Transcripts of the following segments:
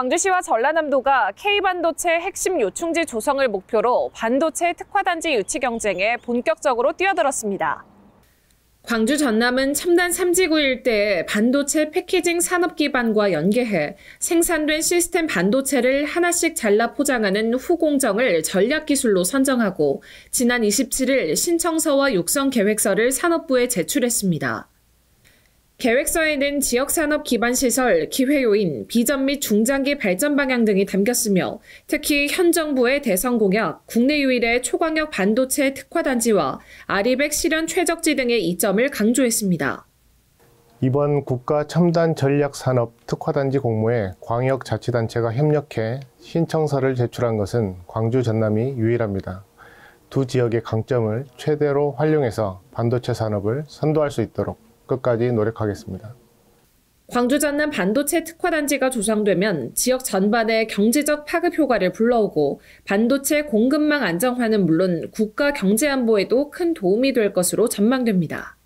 광주시와 전라남도가 K반도체 핵심 요충지 조성을 목표로 반도체 특화단지 유치 경쟁에 본격적으로 뛰어들었습니다. 광주 전남은 첨단 3지구 일대에 반도체 패키징 산업 기반과 연계해 생산된 시스템 반도체를 하나씩 잘라 포장하는 후공정을 전략 기술로 선정하고 지난 27일 신청서와 육성 계획서를 산업부에 제출했습니다. 계획서에는 지역산업 기반 시설, 기회요인, 비전 및 중장기 발전 방향 등이 담겼으며 특히 현 정부의 대선 공약, 국내 유일의 초광역 반도체 특화단지와 아리백 실현 최적지 등의 이점을 강조했습니다. 이번 국가 첨단 전략 산업 특화단지 공모에 광역자치단체가 협력해 신청서를 제출한 것은 광주 전남이 유일합니다. 두 지역의 강점을 최대로 활용해서 반도체 산업을 선도할 수 있도록 끝까지 노력하겠습니다. 광주 전남 반도체 특화단지가 조성되면 지역 전반의 경제적 파급 효과를 불러오고 반도체 공급망 안정화는 물론 국가 경제 안보에도 큰 도움이 될 것으로 전망됩니다.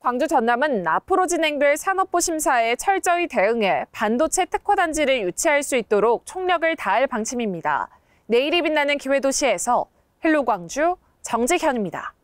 광주 전남은 앞으로 진행될 산업부 심사에 철저히 대응해 반도체 특화단지를 유치할 수 있도록 총력을 다할 방침입니다. 내일이 빛나는 기회도시에서 헬로 광주 정재현입니다.